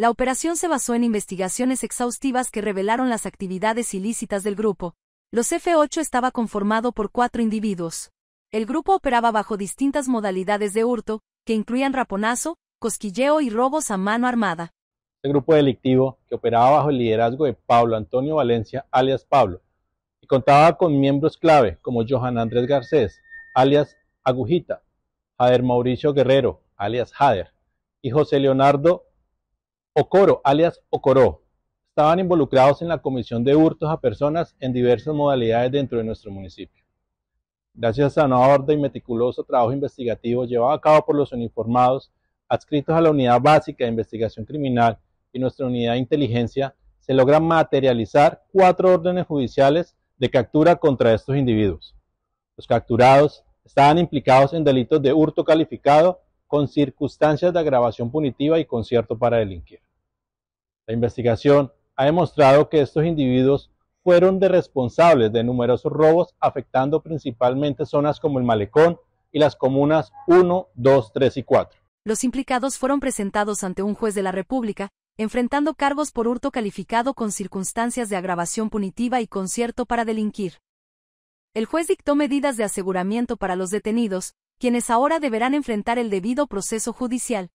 La operación se basó en investigaciones exhaustivas que revelaron las actividades ilícitas del grupo. Los F8 estaba conformado por cuatro individuos. El grupo operaba bajo distintas modalidades de hurto, que incluían raponazo, cosquilleo y robos a mano armada. El grupo delictivo, que operaba bajo el liderazgo de Pablo Antonio Valencia, alias Pablo, y contaba con miembros clave como Johan Andrés Garcés, alias Agujita, Jader Mauricio Guerrero, alias Jader, y José Leonardo Ocoro, alias OCORO, estaban involucrados en la comisión de hurtos a personas en diversas modalidades dentro de nuestro municipio. Gracias a una orden y meticuloso trabajo investigativo llevado a cabo por los uniformados adscritos a la Unidad Básica de Investigación Criminal y nuestra Unidad de Inteligencia, se logran materializar cuatro órdenes judiciales de captura contra estos individuos. Los capturados estaban implicados en delitos de hurto calificado con circunstancias de agravación punitiva y concierto para delinquir. La investigación ha demostrado que estos individuos fueron de responsables de numerosos robos afectando principalmente zonas como el Malecón y las comunas 1, 2, 3 y 4. Los implicados fueron presentados ante un juez de la República, enfrentando cargos por hurto calificado con circunstancias de agravación punitiva y concierto para delinquir. El juez dictó medidas de aseguramiento para los detenidos, quienes ahora deberán enfrentar el debido proceso judicial,